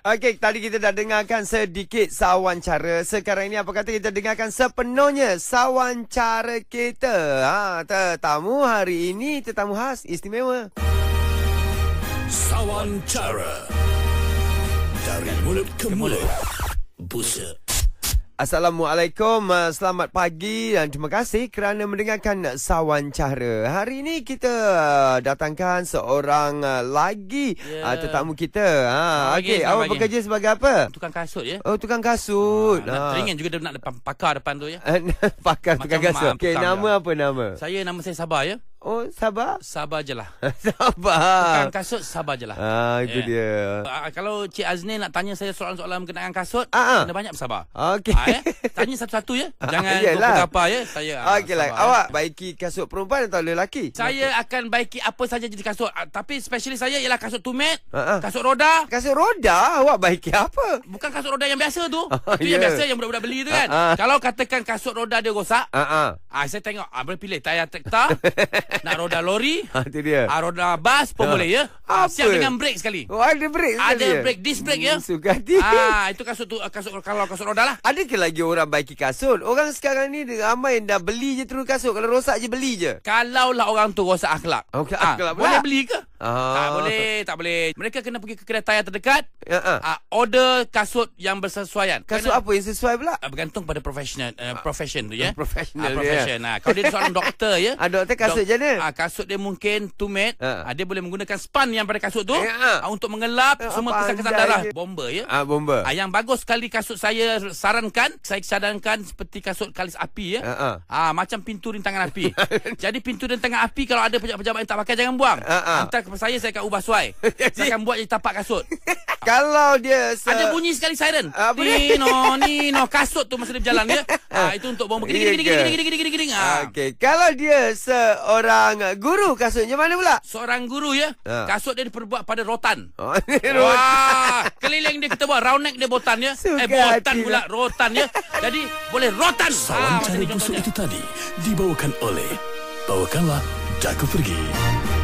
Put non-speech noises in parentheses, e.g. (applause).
Okey, tadi kita dah dengarkan sedikit sawan cara. Sekarang ini apa kata kita dengarkan sepenuhnya sawan cara kita. Ha, tetamu hari ini, tetamu khas istimewa. Sawan cara. Dari mulut ke mulut. Busa. Assalamualaikum, uh, selamat pagi dan terima kasih kerana mendengarkan Sawan Cahara. Hari ini kita uh, datangkan seorang uh, lagi yeah. Ya. tetamu kita. Ha, okey, okay. awak bekerja sebagai apa? Tukang kasut ya. Oh, tukang kasut. Ha, ha. Teringin juga nak depan pakar depan tu ya. (laughs) pakar tukang kasut. Okey, nama lah. apa nama? Saya nama saya Sabar ya. Oh sabar Sabar je lah (laughs) Sabar Bukan kasut sabar je lah ah, Itu yeah. dia uh, Kalau Cik Azni nak tanya saya soalan-soalan berkenaan kasut ah, ah. Kena uh-huh. banyak bersabar Okay uh, eh? Ya. Tanya satu-satu ya (laughs) Jangan uh, yeah, apa ya Saya uh, okay, lah. sabar, like. Ya. eh. Awak baiki kasut perempuan atau lelaki? Saya lelaki. akan baiki apa saja jadi kasut uh, Tapi especially saya ialah kasut tumit uh-huh. Kasut roda Kasut roda? Awak baiki apa? Bukan kasut roda yang biasa tu uh, Itu yeah. yang ya. biasa yang budak-budak beli tu kan uh-huh. Kalau katakan kasut roda dia rosak uh-huh. Ah saya tengok apa ah, pilih tayar traktor (laughs) nak roda lori ha, dia. Ah, roda bas pun ha. boleh ya. Apa? Siap dengan brake sekali. Oh ada brake sekali. Ada ya? brake disc brake ya. Hmm, Suka dia. Ah itu kasut tu kasut kalau kasut roda lah. Ada ke lagi orang baiki kasut? Orang sekarang ni ramai yang dah beli je terus kasut kalau rosak je beli je. Kalau lah orang tu rosak akhlak. Okey oh, ah, akhlak. Boleh beli ke? Ah. Tak boleh, tak boleh. Mereka kena pergi ke kedai tayar terdekat. Ya. Uh-uh. Uh, order kasut yang bersesuaian. Kasut kena, apa yang sesuai pula? Uh, bergantung pada professional uh, profession tu ya. Yeah? (laughs) Professional. Uh, profession. Yeah. Uh, kalau dia seorang (laughs) doktor ya. Yeah? Uh, doktor kasut je Dok- Ah kasut dia mungkin tumit. Uh. Uh, dia boleh menggunakan span yang pada kasut tu uh. Uh, untuk mengelap uh, semua kesan-kesan darah dia. bomba ya. Ah uh, bomba. Uh, yang bagus sekali kasut saya sarankan, saya cadangkan seperti kasut kalis api ya. Ah uh, uh. uh, macam pintu rintangan api. (laughs) Jadi pintu rintangan api kalau ada pejabat-pejabat yang tak pakai jangan buang. Uh, uh. Hantar kepada saya saya akan ubah suai. (laughs) saya akan buat jadi tapak kasut. (laughs) Kalau dia se... ada bunyi sekali siren. Uh, Nino, Nino kasut tu masa dia berjalan ya. ha, (laughs) itu untuk bawa gini gini gini gini gini gini gini. Ha. Okey, kalau dia seorang guru kasutnya mana pula? Seorang guru ya. Ha. Kasut dia diperbuat pada rotan. Oh, Wah, keliling dia kita buat round neck dia botan ya. Eh, Suka eh botan hati, pula rotan ya. Jadi boleh rotan. Soalan ha, cara busuk itu tadi dibawakan oleh bawakanlah Jaku pergi.